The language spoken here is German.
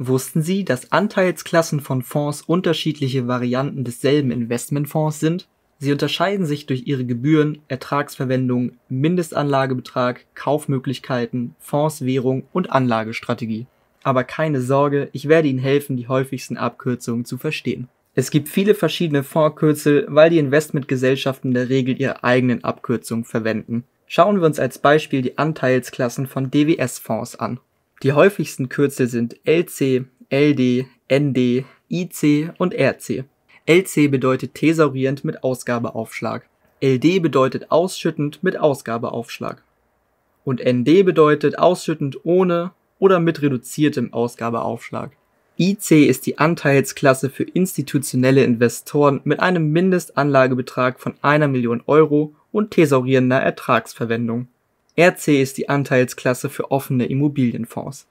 Wussten Sie, dass Anteilsklassen von Fonds unterschiedliche Varianten desselben Investmentfonds sind? Sie unterscheiden sich durch ihre Gebühren, Ertragsverwendung, Mindestanlagebetrag, Kaufmöglichkeiten, Fondswährung und Anlagestrategie. Aber keine Sorge, ich werde Ihnen helfen, die häufigsten Abkürzungen zu verstehen. Es gibt viele verschiedene Fondskürzel, weil die Investmentgesellschaften in der Regel ihre eigenen Abkürzungen verwenden. Schauen wir uns als Beispiel die Anteilsklassen von DWS-Fonds an. Die häufigsten Kürzel sind LC, LD, ND, IC und RC. LC bedeutet thesaurierend mit Ausgabeaufschlag. LD bedeutet ausschüttend mit Ausgabeaufschlag. Und ND bedeutet ausschüttend ohne oder mit reduziertem Ausgabeaufschlag. IC ist die Anteilsklasse für institutionelle Investoren mit einem Mindestanlagebetrag von einer Million Euro und thesaurierender Ertragsverwendung. RC ist die Anteilsklasse für offene Immobilienfonds.